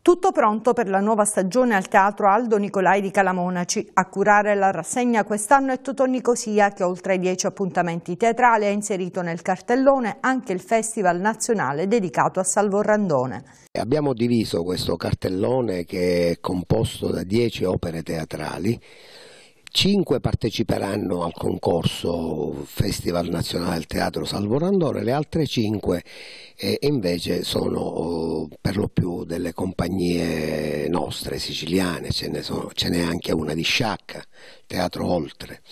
Tutto pronto per la nuova stagione al Teatro Aldo Nicolai di Calamonaci. A curare la rassegna quest'anno è Totò Nicosia che oltre ai 10 appuntamenti teatrali ha inserito nel cartellone anche il Festival Nazionale dedicato a Salvo Randone. Abbiamo diviso questo cartellone che è composto da 10 opere teatrali Cinque parteciperanno al concorso Festival Nazionale del Teatro Salvo Randore, le altre cinque eh, invece sono eh, per lo più delle compagnie nostre, siciliane, ce, ne sono, ce n'è anche una di Sciacca, Teatro Oltre.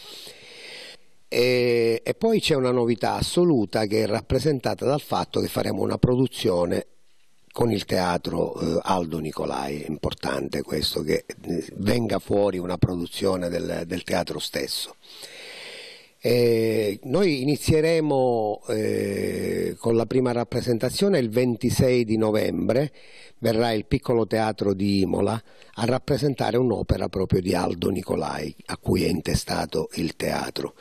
E, e poi c'è una novità assoluta che è rappresentata dal fatto che faremo una produzione con il teatro eh, Aldo Nicolai, è importante questo, che eh, venga fuori una produzione del, del teatro stesso. E noi inizieremo eh, con la prima rappresentazione il 26 di novembre, verrà il piccolo teatro di Imola a rappresentare un'opera proprio di Aldo Nicolai, a cui è intestato il teatro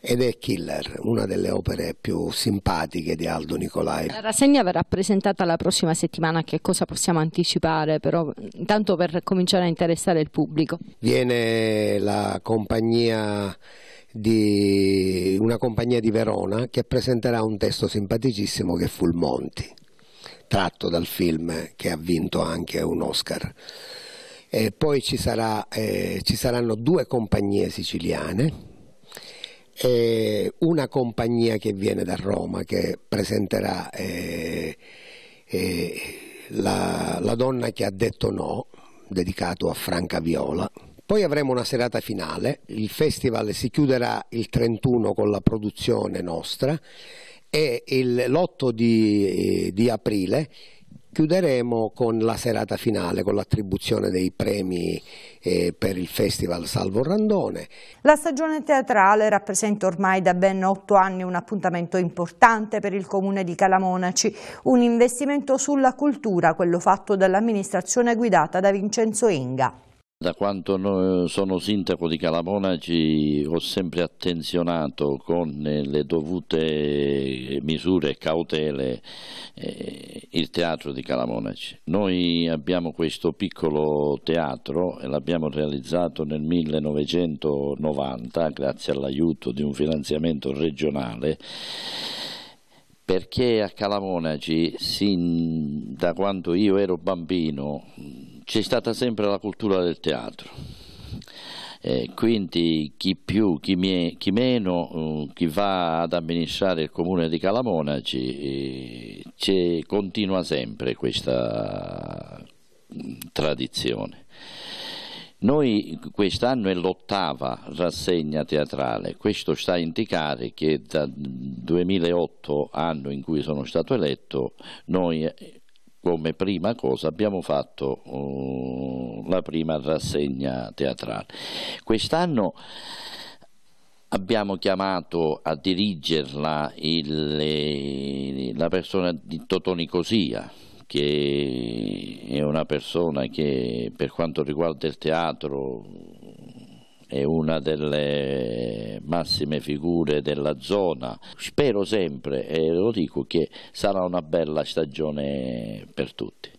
ed è Killer, una delle opere più simpatiche di Aldo Nicolai. La rassegna verrà presentata la prossima settimana, che cosa possiamo anticipare però intanto per cominciare a interessare il pubblico? Viene la compagnia di una compagnia di Verona che presenterà un testo simpaticissimo che è Fulmonti, tratto dal film che ha vinto anche un Oscar. E poi ci, sarà, eh, ci saranno due compagnie siciliane eh, una compagnia che viene da Roma che presenterà eh, eh, la, la, donna che ha detto no, dedicato a Franca Viola. Poi avremo una serata finale, il festival si chiuderà il 31 con la produzione nostra e l'8 di, eh, di aprile Chiuderemo con la serata finale, con l'attribuzione dei premi eh, per il Festival Salvo Randone. La stagione teatrale rappresenta ormai da ben otto anni un appuntamento importante per il comune di Calamonaci, un investimento sulla cultura, quello fatto dall'amministrazione guidata da Vincenzo Inga. Da quanto sono sindaco di Calamona ci ho sempre attenzionato con eh, le dovute misure e cautele eh, il teatro di Calamonaci. Noi abbiamo questo piccolo teatro e l'abbiamo realizzato nel 1990 grazie all'aiuto di un finanziamento regionale perché a Calamonaci, sin da quando io ero bambino, c'è stata sempre la cultura del teatro. Eh, quindi chi più, chi, mie, chi meno, eh, chi va ad amministrare il comune di Calamonaci eh, continua sempre questa mm, tradizione. Noi quest'anno è l'ottava rassegna teatrale, questo sta a indicare che dal 2008, anno in cui sono stato eletto, noi come prima cosa abbiamo fatto uh, la prima rassegna teatrale. Quest'anno abbiamo chiamato a dirigerla il, la persona di Totò Nicosia, che è una persona che per quanto riguarda il teatro è una delle massime figure della zona. Spero sempre, e lo dico, che sarà una bella stagione per tutti.